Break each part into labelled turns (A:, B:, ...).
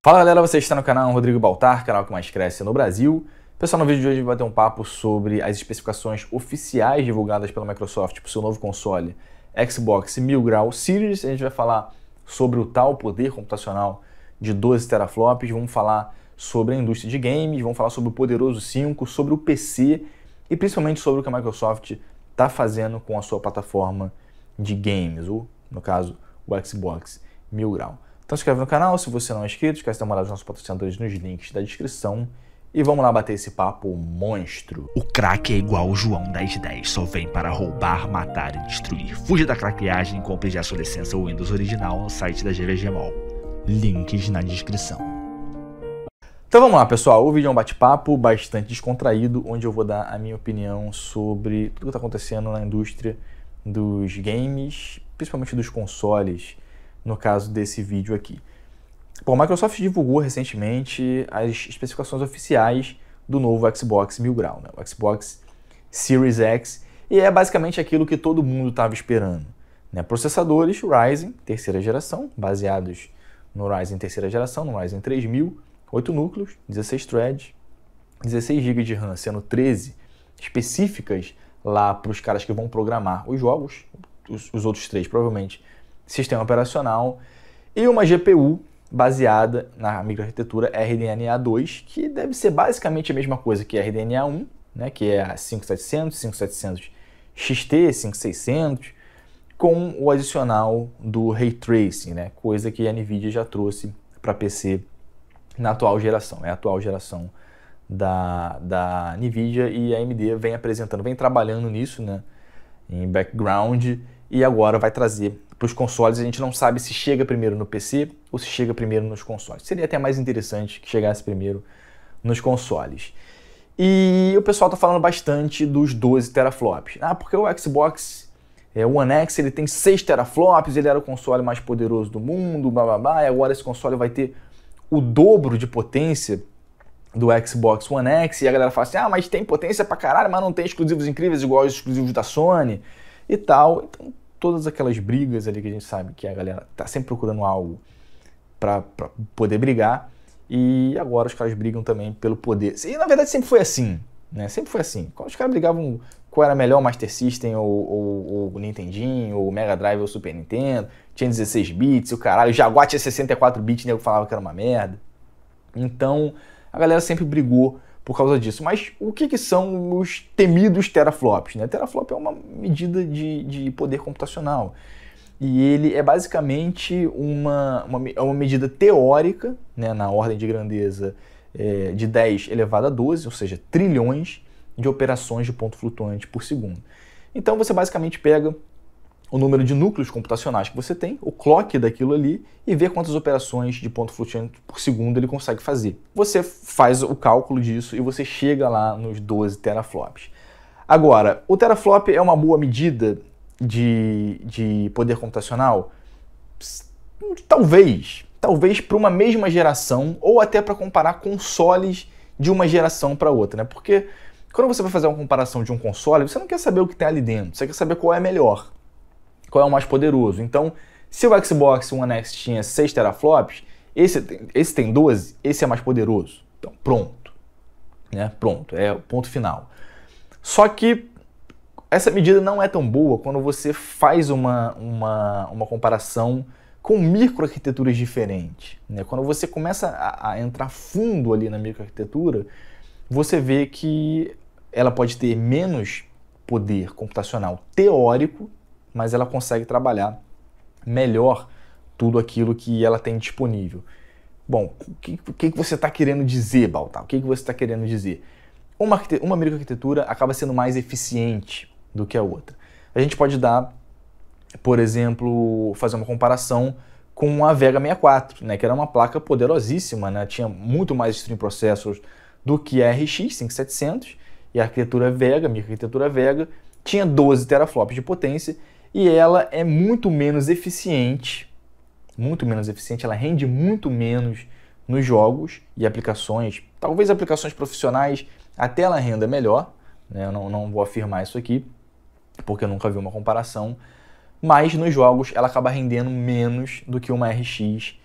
A: Fala galera, você está no canal Rodrigo Baltar, canal que mais cresce no Brasil. Pessoal, no vídeo de hoje vai ter um papo sobre as especificações oficiais divulgadas pela Microsoft para o seu novo console Xbox 1000 Grau Series. A gente vai falar sobre o tal poder computacional de 12 teraflops, vamos falar sobre a indústria de games, vamos falar sobre o poderoso 5, sobre o PC e principalmente sobre o que a Microsoft está fazendo com a sua plataforma de games, ou no caso, o Xbox 1000 Grau. Então se inscreve no canal se você não é inscrito, esquece de dar uma olhada nos nossos patrocinadores nos links da descrição. E vamos lá bater esse papo monstro. O craque é igual o João 1010, só vem para roubar, matar e destruir. Fuja da craqueagem e compre já sua licença Windows original no site da GVG Mall. Links na descrição. Então vamos lá, pessoal. O vídeo é um bate-papo bastante descontraído, onde eu vou dar a minha opinião sobre tudo que está acontecendo na indústria dos games, principalmente dos consoles no caso desse vídeo aqui. Bom, a Microsoft divulgou recentemente as especificações oficiais do novo Xbox Mil Grau, né? o Xbox Series X, e é basicamente aquilo que todo mundo estava esperando. Né? Processadores Ryzen, terceira geração, baseados no Ryzen terceira geração, no Ryzen 3000, 8 núcleos, 16 threads, 16 GB de RAM, sendo 13 específicas lá para os caras que vão programar os jogos, os, os outros três provavelmente sistema operacional e uma GPU baseada na microarquitetura RDNA2, que deve ser basicamente a mesma coisa que RDNA1, né, que é a 5700, 5700 XT, 5600, com o adicional do Ray Tracing, né, coisa que a NVIDIA já trouxe para PC na atual geração, é a atual geração da, da NVIDIA e a AMD vem apresentando, vem trabalhando nisso, né, em background, e agora vai trazer para os consoles, a gente não sabe se chega primeiro no PC ou se chega primeiro nos consoles. Seria até mais interessante que chegasse primeiro nos consoles. E o pessoal está falando bastante dos 12 teraflops. Ah, porque o Xbox é, One X ele tem 6 teraflops, ele era o console mais poderoso do mundo, blá blá blá, e agora esse console vai ter o dobro de potência do Xbox One X, e a galera fala assim, ah, mas tem potência pra caralho, mas não tem exclusivos incríveis igual os exclusivos da Sony e tal. Então, todas aquelas brigas ali que a gente sabe que a galera tá sempre procurando algo para poder brigar. E agora os caras brigam também pelo poder. E na verdade sempre foi assim, né? Sempre foi assim. Quando os caras brigavam qual era melhor, Master System ou, ou, ou Nintendinho, ou Mega Drive ou Super Nintendo, tinha 16 bits, o caralho, o Jaguar tinha 64 bits, nego falava que era uma merda. Então, a galera sempre brigou por causa disso. Mas o que, que são os temidos teraflops? Né? Teraflop é uma medida de, de poder computacional. E ele é basicamente uma, uma, é uma medida teórica, né, na ordem de grandeza é, de 10 elevado a 12, ou seja, trilhões de operações de ponto flutuante por segundo. Então você basicamente pega o número de núcleos computacionais que você tem, o clock daquilo ali e ver quantas operações de ponto flutuante por segundo ele consegue fazer. Você faz o cálculo disso e você chega lá nos 12 teraflops. Agora, o teraflop é uma boa medida de, de poder computacional? Talvez. Talvez para uma mesma geração ou até para comparar consoles de uma geração para outra, né? Porque quando você vai fazer uma comparação de um console, você não quer saber o que tem ali dentro, você quer saber qual é melhor qual é o mais poderoso. Então, se o Xbox One X tinha 6 teraflops, esse, esse tem 12, esse é mais poderoso. Então, pronto. Né? Pronto, é o ponto final. Só que essa medida não é tão boa quando você faz uma, uma, uma comparação com microarquiteturas diferentes. Né? Quando você começa a, a entrar fundo ali na microarquitetura, você vê que ela pode ter menos poder computacional teórico mas ela consegue trabalhar melhor tudo aquilo que ela tem disponível. Bom, o que, que, você está querendo dizer, Baltar? O que, que você está querendo dizer? Uma, uma microarquitetura acaba sendo mais eficiente do que a outra. A gente pode dar, por exemplo, fazer uma comparação com a Vega 64, né, que era uma placa poderosíssima, né, tinha muito mais stream processors do que a RX 5700, e a arquitetura Vega, a microarquitetura Vega, tinha 12 teraflops de potência e ela é muito menos eficiente, muito menos eficiente, ela rende muito menos nos jogos e aplicações, talvez aplicações profissionais até ela renda melhor, né? eu não, não vou afirmar isso aqui, porque eu nunca vi uma comparação, mas nos jogos ela acaba rendendo menos do que uma RX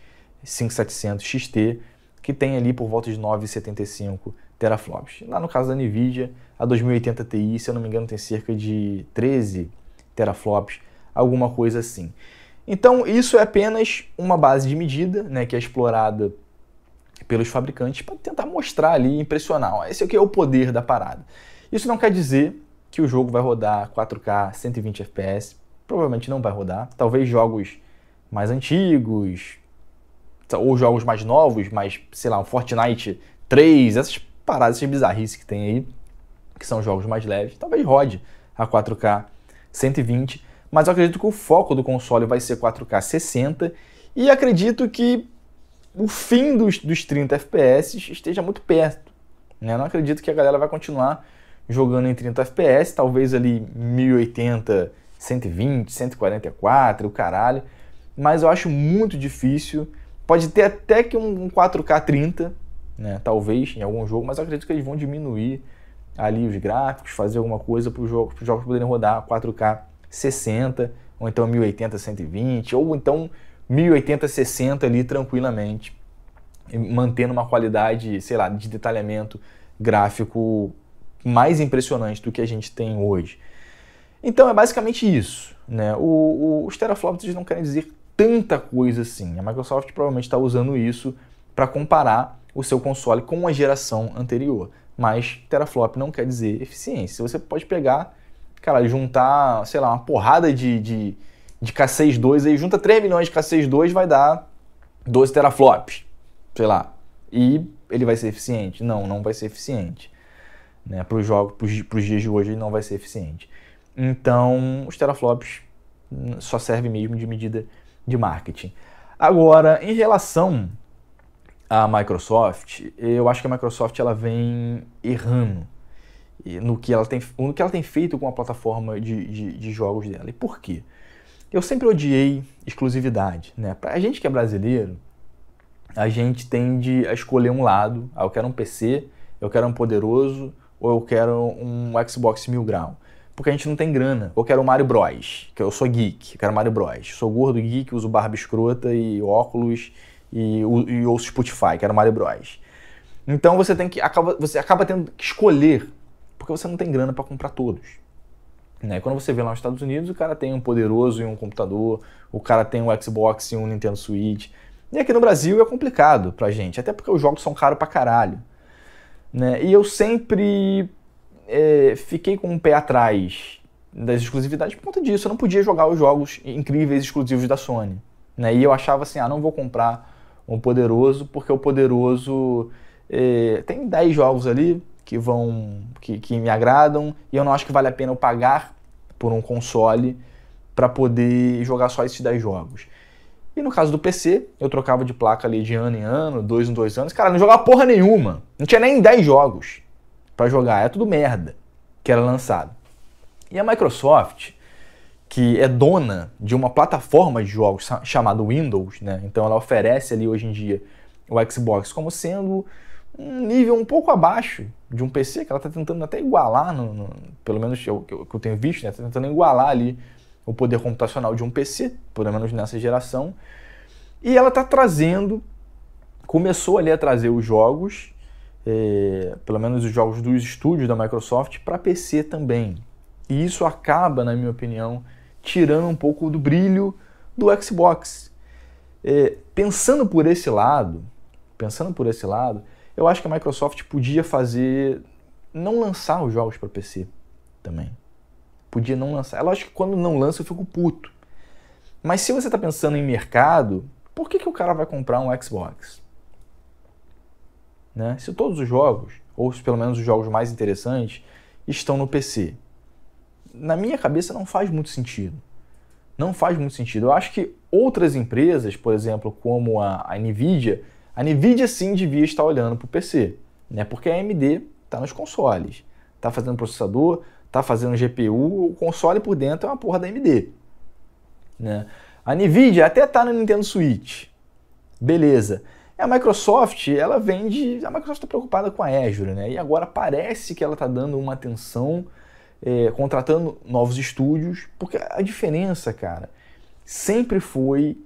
A: 5700 XT, que tem ali por volta de 9,75 teraflops. Lá no caso da NVIDIA, a 2080 Ti, se eu não me engano, tem cerca de 13 teraflops, alguma coisa assim. Então, isso é apenas uma base de medida né, que é explorada pelos fabricantes para tentar mostrar ali, impressionar. Esse aqui é o poder da parada. Isso não quer dizer que o jogo vai rodar 4K 120 FPS, provavelmente não vai rodar. Talvez jogos mais antigos, ou jogos mais novos, mas, sei lá, um Fortnite 3, essas paradas, essas bizarrices que tem aí, que são jogos mais leves, talvez rode a 4K 120, mas eu acredito que o foco do console vai ser 4K 60 e acredito que o fim dos, dos 30 FPS esteja muito perto. Né? Não acredito que a galera vai continuar jogando em 30 FPS, talvez ali 1080, 120, 144, o caralho. Mas eu acho muito difícil. Pode ter até que um 4K 30, né? Talvez em algum jogo, mas eu acredito que eles vão diminuir ali os gráficos, fazer alguma coisa para os jogos, jogos poderem rodar 4K 60, ou então 1080 120, ou então 1080 60 ali tranquilamente, mantendo uma qualidade, sei lá, de detalhamento gráfico mais impressionante do que a gente tem hoje. Então é basicamente isso. Né? O, o, os teraflops não querem dizer tanta coisa assim. A Microsoft provavelmente está usando isso para comparar o seu console com a geração anterior. Mas teraflop não quer dizer eficiência. Você pode pegar, cara, juntar, sei lá, uma porrada de, de, de K6-2 aí, junta 3 milhões de K6-2, vai dar 12 teraflops, sei lá. E ele vai ser eficiente? Não, não vai ser eficiente. Né? Para os jogos, para os dias de hoje, ele não vai ser eficiente. Então, os teraflops só servem mesmo de medida de marketing. Agora, em relação a Microsoft, eu acho que a Microsoft ela vem errando no que ela tem, no que ela tem feito com a plataforma de, de, de jogos dela. E por quê? Eu sempre odiei exclusividade, né? Pra gente que é brasileiro, a gente tende a escolher um lado. Ah, eu quero um PC, eu quero um poderoso, ou eu quero um Xbox Mil Grau. Porque a gente não tem grana. Eu quero o Mario Bros, que eu sou geek, eu quero Mario Bros. Sou gordo geek, uso barba escrota e óculos e, e ouço Spotify, que era o Mario Bros. Então você tem que acaba, você acaba tendo que escolher, porque você não tem grana para comprar todos. Né? Quando você vê lá nos Estados Unidos, o cara tem um poderoso e um computador, o cara tem um Xbox e um Nintendo Switch. E aqui no Brasil é complicado pra gente, até porque os jogos são caros pra caralho. Né? E eu sempre é, fiquei com um pé atrás das exclusividades por conta disso. Eu não podia jogar os jogos incríveis exclusivos da Sony. Né? E eu achava assim, ah, não vou comprar um poderoso, porque o poderoso eh, tem 10 jogos ali que vão que, que me agradam e eu não acho que vale a pena eu pagar por um console para poder jogar só esses 10 jogos. E no caso do PC, eu trocava de placa ali de ano em ano, dois em dois anos. Cara, não jogava porra nenhuma. Não tinha nem 10 jogos para jogar. Era é tudo merda que era lançado. E a Microsoft, que é dona de uma plataforma de jogos chamada Windows, né? Então ela oferece ali hoje em dia o Xbox como sendo um nível um pouco abaixo de um PC que ela está tentando até igualar, no, no pelo menos o que, que eu tenho visto, né? Está tentando igualar ali o poder computacional de um PC, pelo menos nessa geração. E ela está trazendo, começou ali a trazer os jogos, eh, pelo menos os jogos dos estúdios da Microsoft, para PC também. E isso acaba, na minha opinião, tirando um pouco do brilho do Xbox. É, pensando por esse lado, pensando por esse lado, eu acho que a Microsoft podia fazer não lançar os jogos para PC também. Podia não lançar. É lógico que quando não lança eu fico puto. Mas se você está pensando em mercado, por que, que o cara vai comprar um Xbox? Né? Se todos os jogos, ou pelo menos os jogos mais interessantes, estão no PC na minha cabeça, não faz muito sentido. Não faz muito sentido. Eu acho que outras empresas, por exemplo, como a, a NVIDIA, a NVIDIA sim devia estar olhando para o PC, né? porque a AMD está nos consoles, está fazendo processador, está fazendo GPU, o console por dentro é uma porra da AMD. Né? A NVIDIA até está no Nintendo Switch, beleza. E a Microsoft, ela vende. A Microsoft está preocupada com a Azure, né? E agora parece que ela está dando uma atenção é, contratando novos estúdios, porque a diferença, cara, sempre foi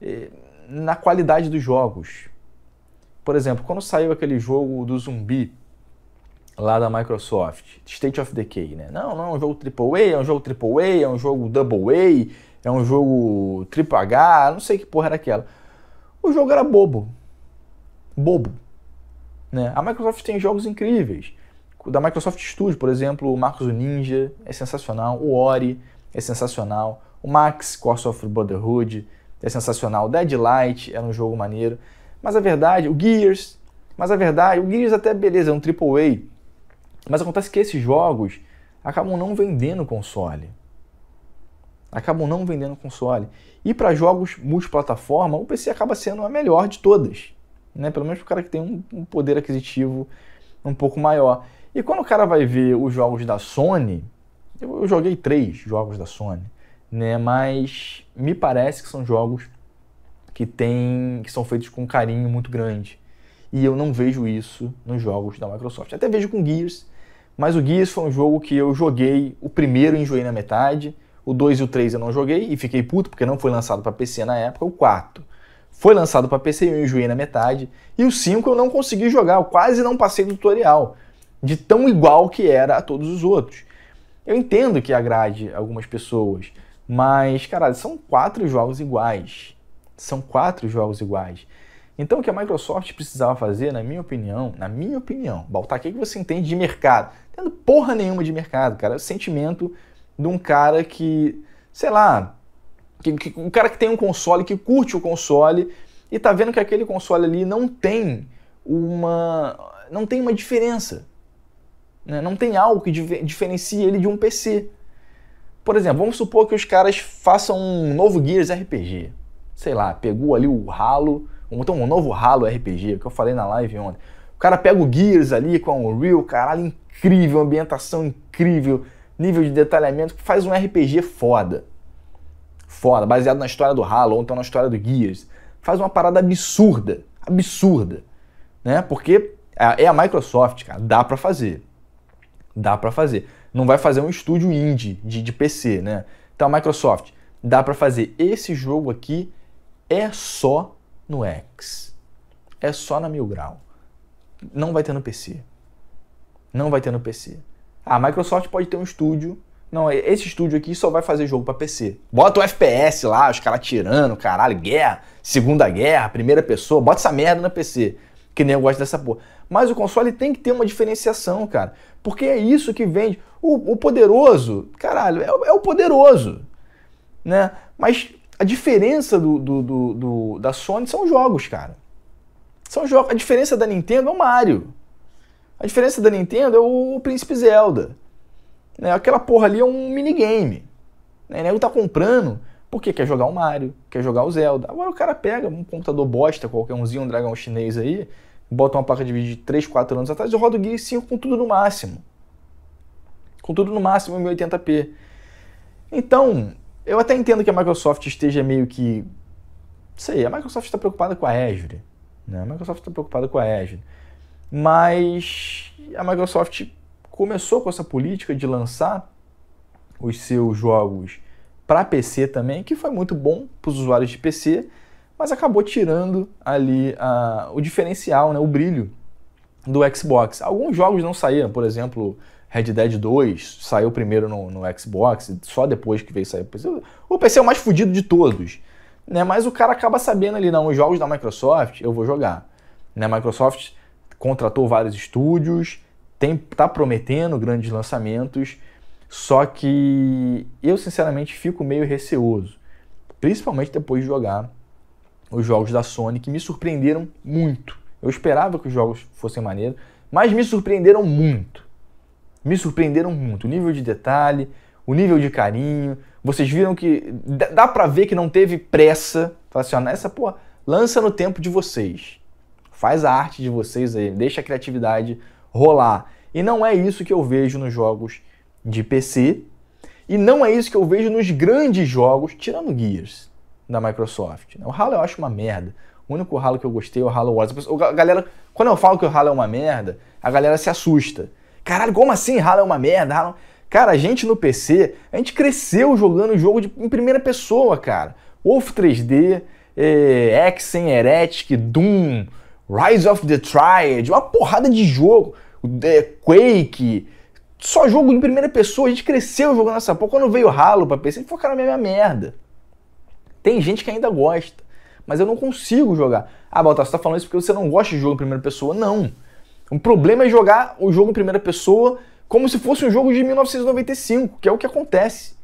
A: é, na qualidade dos jogos. Por exemplo, quando saiu aquele jogo do zumbi lá da Microsoft, State of Decay, né? Não, não é um jogo AAA, é um jogo AAA, é um jogo Double A, é um jogo Triple H, não sei que porra era aquela. O jogo era bobo. Bobo. Né? A Microsoft tem jogos incríveis da Microsoft Studio, por exemplo, o Marcos Ninja é sensacional, o Ori é sensacional, o Max Course of Brotherhood é sensacional, Deadlight era um jogo maneiro, mas a verdade, o Gears, mas a verdade, o Gears até beleza, é um AAA, mas acontece que esses jogos acabam não vendendo console. Acabam não vendendo console. E para jogos multiplataforma, o PC acaba sendo a melhor de todas. Né? Pelo menos o cara que tem um, um poder aquisitivo um pouco maior. E quando o cara vai ver os jogos da Sony, eu, eu joguei três jogos da Sony, né? Mas me parece que são jogos que tem, que são feitos com um carinho muito grande. E eu não vejo isso nos jogos da Microsoft. Até vejo com Gears, mas o Gears foi um jogo que eu joguei o primeiro e enjoei na metade, o 2 e o 3 eu não joguei e fiquei puto porque não foi lançado para PC na época, o 4 foi lançado para PC e eu enjoei na metade, e o 5 eu não consegui jogar, eu quase não passei do tutorial de tão igual que era a todos os outros. Eu entendo que agrade algumas pessoas, mas, caralho, são quatro jogos iguais. São quatro jogos iguais. Então, o que a Microsoft precisava fazer, na minha opinião, na minha opinião, Baltar, o que é você entende de mercado? Tendo porra nenhuma de mercado, cara. É o sentimento de um cara que, sei lá, que, que, um cara que tem um console, que curte o console e tá vendo que aquele console ali não tem uma, não tem uma diferença. Né? Não tem algo que diferencie ele de um PC. Por exemplo, vamos supor que os caras façam um novo Gears RPG. Sei lá, pegou ali o Halo, ou então um novo Halo RPG, que eu falei na live ontem. O cara pega o Gears ali com a Unreal, caralho, incrível, ambientação incrível, nível de detalhamento, faz um RPG foda. Foda, baseado na história do Halo, ou então na história do Gears. Faz uma parada absurda, absurda, né? Porque é, é a Microsoft, cara, dá pra fazer. Dá para fazer. Não vai fazer um estúdio indie de, de PC, né? Então, Microsoft, dá para fazer. Esse jogo aqui é só no X. É só na Mil Grau. Não vai ter no PC. Não vai ter no PC. Ah, a Microsoft pode ter um estúdio. Não, esse estúdio aqui só vai fazer jogo para PC. Bota o FPS lá, os caras tirando, caralho, guerra, segunda guerra, primeira pessoa, bota essa merda no PC que nem eu gosto dessa porra. Mas o console tem que ter uma diferenciação, cara. Porque é isso que vende. O, o poderoso, caralho, é, é, o poderoso. Né? Mas a diferença do, do, do, do da Sony são jogos, cara. São jogos. A diferença da Nintendo é o Mario. A diferença da Nintendo é o Príncipe Zelda. Né? Aquela porra ali é um minigame. Né? O nego tá comprando porque quer jogar o Mario, quer jogar o Zelda. Agora o cara pega um computador bosta, qualquer umzinho, um dragão chinês aí, bota uma placa de vídeo de 3, 4 anos atrás e roda o Gear 5 com tudo no máximo. Com tudo no máximo em 1080p. Então, eu até entendo que a Microsoft esteja meio que. Sei, a Microsoft está preocupada com a Azure. Né? A Microsoft está preocupada com a Azure. Mas a Microsoft começou com essa política de lançar os seus jogos para PC também, que foi muito bom para os usuários de PC, mas acabou tirando ali a, o diferencial, né, o brilho do Xbox. Alguns jogos não saíram, por exemplo, Red Dead 2 saiu primeiro no, no Xbox, só depois que veio sair para PC. O PC é o mais fodido de todos, né? Mas o cara acaba sabendo ali, não, os jogos da Microsoft eu vou jogar. Né? A Microsoft contratou vários estúdios, tem, tá prometendo grandes lançamentos. Só que eu, sinceramente, fico meio receoso, principalmente depois de jogar os jogos da Sony, que me surpreenderam muito. Eu esperava que os jogos fossem maneiros, mas me surpreenderam muito. Me surpreenderam muito. O nível de detalhe, o nível de carinho. Vocês viram que dá pra ver que não teve pressa. Fala assim, ó, nessa, pô, lança no tempo de vocês. Faz a arte de vocês aí, deixa a criatividade rolar. E não é isso que eu vejo nos jogos de PC. E não é isso que eu vejo nos grandes jogos, tirando Gears da Microsoft. Né? O Halo eu acho uma merda. O único Halo que eu gostei é o Halo Wars. A galera, quando eu falo que o Halo é uma merda, a galera se assusta. Caralho, como assim Halo é uma merda? Halo... É cara, a gente no PC, a gente cresceu jogando jogo de, em primeira pessoa, cara. Wolf 3D, eh, Exen, Heretic, Doom, Rise of the Triad, uma porrada de jogo. The eh, Quake, só jogo em primeira pessoa, a gente cresceu jogando essa porra. Quando veio o ralo pra PC, focaram cara, é minha merda. Tem gente que ainda gosta, mas eu não consigo jogar. Ah, Baltar, você tá falando isso porque você não gosta de jogo em primeira pessoa? Não. O problema é jogar o jogo em primeira pessoa como se fosse um jogo de 1995, que é o que acontece.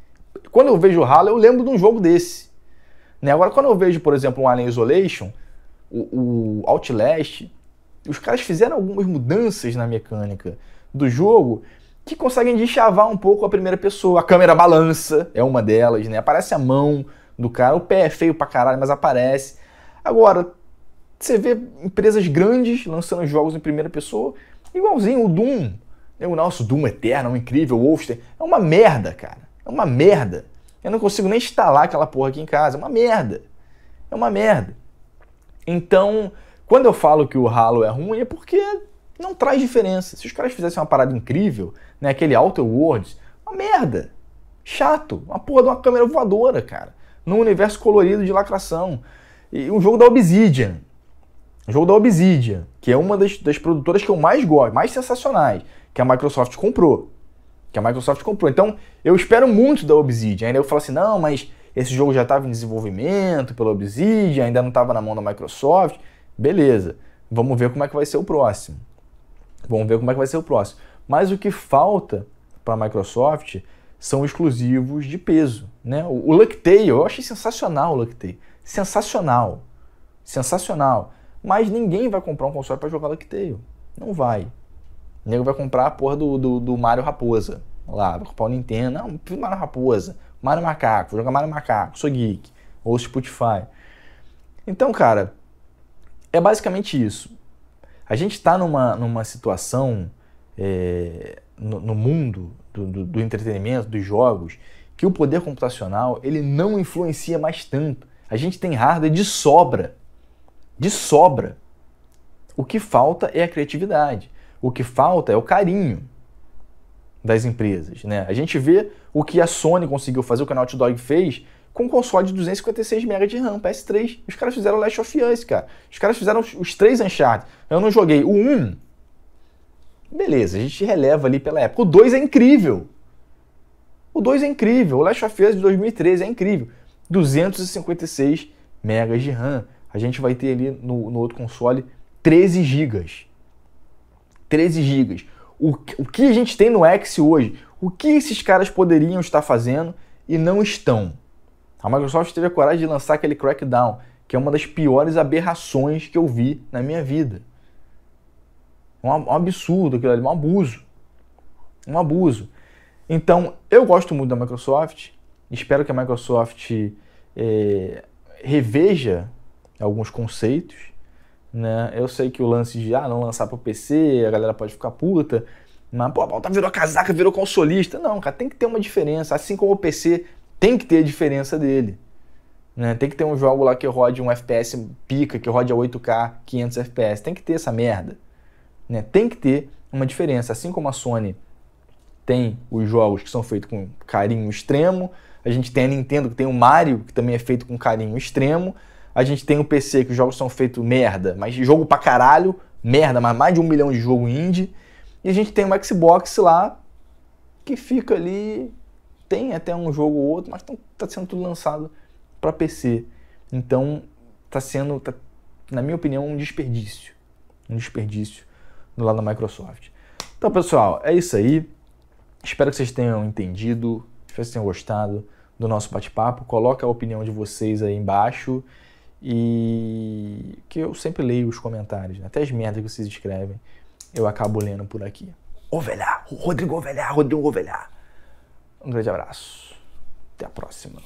A: Quando eu vejo o Halo, eu lembro de um jogo desse. Né? Agora, quando eu vejo, por exemplo, um Alien Isolation, o, o Outlast, os caras fizeram algumas mudanças na mecânica do jogo que conseguem deschavar um pouco a primeira pessoa. A câmera balança, é uma delas, né? Aparece a mão do cara, o pé é feio pra caralho, mas aparece. Agora, você vê empresas grandes lançando jogos em primeira pessoa, igualzinho o Doom. Né? O nosso Doom Eterno, o incrível Wolfenstein. É uma merda, cara. É uma merda. Eu não consigo nem instalar aquela porra aqui em casa. É uma merda. É uma merda. Então, quando eu falo que o Halo é ruim, é porque não traz diferença. Se os caras fizessem uma parada incrível, né, aquele Outer Worlds, uma merda. Chato. Uma porra de uma câmera voadora, cara. Num universo colorido de lacração. E um jogo da Obsidian. Um jogo da Obsidian, que é uma das, das produtoras que eu mais gosto, mais sensacionais, que a Microsoft comprou. Que a Microsoft comprou. Então, eu espero muito da Obsidian. Ainda eu falo assim, não, mas esse jogo já estava em desenvolvimento pela Obsidian, ainda não estava na mão da Microsoft. Beleza, vamos ver como é que vai ser o próximo. Vamos ver como é que vai ser o próximo. Mas o que falta para a Microsoft são exclusivos de peso. Né? O, o Lucktale, eu achei sensacional o Lucktale. Sensacional. Sensacional. Mas ninguém vai comprar um console para jogar Lucktale. Não vai. O nego vai comprar a porra do, do, do Mario Raposa. Lá, vai comprar o Nintendo. Não, Mario Raposa. Mario Macaco. Vou jogar Mario Macaco. Sou geek. Ou Spotify. Então, cara, é basicamente isso. A gente está numa, numa situação é, no, no, mundo do, do, do entretenimento, dos jogos, que o poder computacional ele não influencia mais tanto. A gente tem hardware de sobra. De sobra. O que falta é a criatividade. O que falta é o carinho das empresas. Né? A gente vê o que a Sony conseguiu fazer, o que a Naughty Dog fez com um console de 256 MB de RAM, PS3. Os caras fizeram Last of Us, cara. Os caras fizeram os, três Uncharted. Eu não joguei o 1. Beleza, a gente releva ali pela época. O 2 é incrível. O 2 é incrível. O Last of Us de 2013 é incrível. 256 MB de RAM. A gente vai ter ali no, no outro console 13 GB. 13 GB. O, o que a gente tem no X hoje? O que esses caras poderiam estar fazendo e não estão? a Microsoft teve a coragem de lançar aquele crackdown, que é uma das piores aberrações que eu vi na minha vida. Um, um absurdo aquilo ali, um abuso. Um abuso. Então, eu gosto muito da Microsoft, espero que a Microsoft é, reveja alguns conceitos. Né? Eu sei que o lance de ah, não lançar para o PC, a galera pode ficar puta, mas pô, a pauta virou casaca, virou consolista. Não, cara, tem que ter uma diferença. Assim como o PC tem que ter a diferença dele. Né? Tem que ter um jogo lá que rode um FPS pica, que rode a 8K, 500 FPS. Tem que ter essa merda. Né? Tem que ter uma diferença. Assim como a Sony tem os jogos que são feitos com carinho extremo, a gente tem a Nintendo que tem o Mario, que também é feito com carinho extremo, a gente tem o PC que os jogos são feitos merda, mas jogo pra caralho, merda, mas mais de um milhão de jogo indie, e a gente tem o Xbox lá que fica ali tem até um jogo ou outro, mas está sendo tudo lançado para PC. Então está sendo, tá, na minha opinião, um desperdício. Um desperdício do lado da Microsoft. Então, pessoal, é isso aí. Espero que vocês tenham entendido, espero que vocês tenham gostado do nosso bate-papo. Coloque a opinião de vocês aí embaixo e que eu sempre leio os comentários, né? até as merdas que vocês escrevem, eu acabo lendo por aqui. Ovelhar, Rodrigo Ovelhar, Rodrigo Ovelhar. Um grande abraço. Até a próxima.